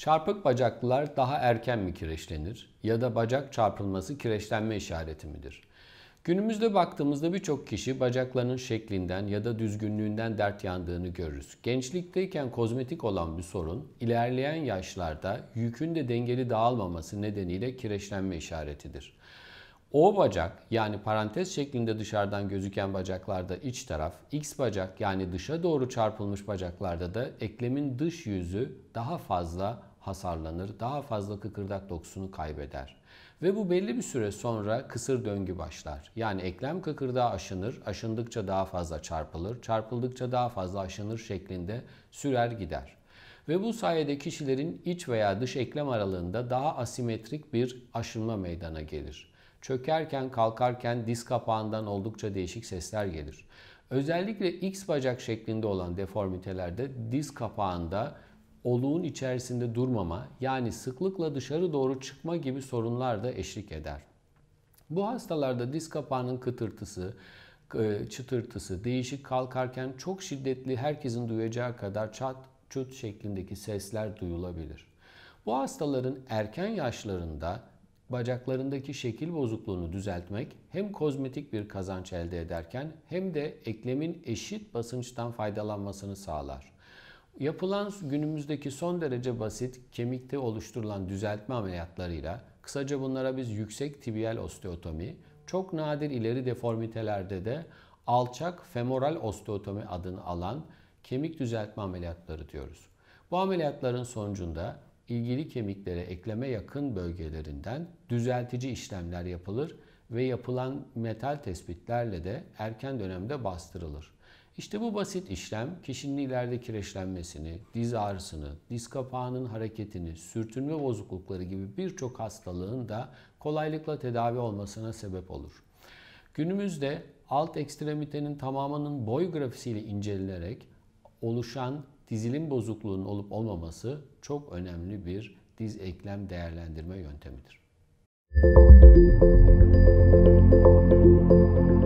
Çarpık bacaklılar daha erken mi kireçlenir ya da bacak çarpılması kireçlenme işareti midir? Günümüzde baktığımızda birçok kişi bacaklarının şeklinden ya da düzgünlüğünden dert yandığını görürüz. Gençlikteyken kozmetik olan bir sorun ilerleyen yaşlarda yükün de dengeli dağılmaması nedeniyle kireçlenme işaretidir. O bacak yani parantez şeklinde dışarıdan gözüken bacaklarda iç taraf, X bacak yani dışa doğru çarpılmış bacaklarda da eklemin dış yüzü daha fazla hasarlanır, daha fazla kıkırdak dokusunu kaybeder. Ve bu belli bir süre sonra kısır döngü başlar. Yani eklem kıkırdağı aşınır, aşındıkça daha fazla çarpılır, çarpıldıkça daha fazla aşınır şeklinde sürer gider. Ve bu sayede kişilerin iç veya dış eklem aralığında daha asimetrik bir aşınma meydana gelir. Çökerken, kalkarken diz kapağından oldukça değişik sesler gelir. Özellikle X bacak şeklinde olan deformitelerde diz kapağında oluğun içerisinde durmama yani sıklıkla dışarı doğru çıkma gibi sorunlar da eşlik eder. Bu hastalarda diz kapağının kıtırtısı, e, çıtırtısı, değişik kalkarken çok şiddetli herkesin duyacağı kadar çat çut şeklindeki sesler duyulabilir. Bu hastaların erken yaşlarında bacaklarındaki şekil bozukluğunu düzeltmek hem kozmetik bir kazanç elde ederken hem de eklemin eşit basınçtan faydalanmasını sağlar. Yapılan günümüzdeki son derece basit kemikte oluşturulan düzeltme ameliyatlarıyla, kısaca bunlara biz yüksek tibial osteotomi, çok nadir ileri deformitelerde de alçak femoral osteotomi adını alan kemik düzeltme ameliyatları diyoruz. Bu ameliyatların sonucunda ilgili kemiklere ekleme yakın bölgelerinden düzeltici işlemler yapılır ve yapılan metal tespitlerle de erken dönemde bastırılır. İşte bu basit işlem kişinin ileride kireçlenmesini, diz ağrısını, diz kapağının hareketini, sürtünme bozuklukları gibi birçok hastalığın da kolaylıkla tedavi olmasına sebep olur. Günümüzde alt ekstremitenin tamamının boy grafisiyle incelenerek oluşan dizilim bozukluğunun olup olmaması çok önemli bir diz eklem değerlendirme yöntemidir. Müzik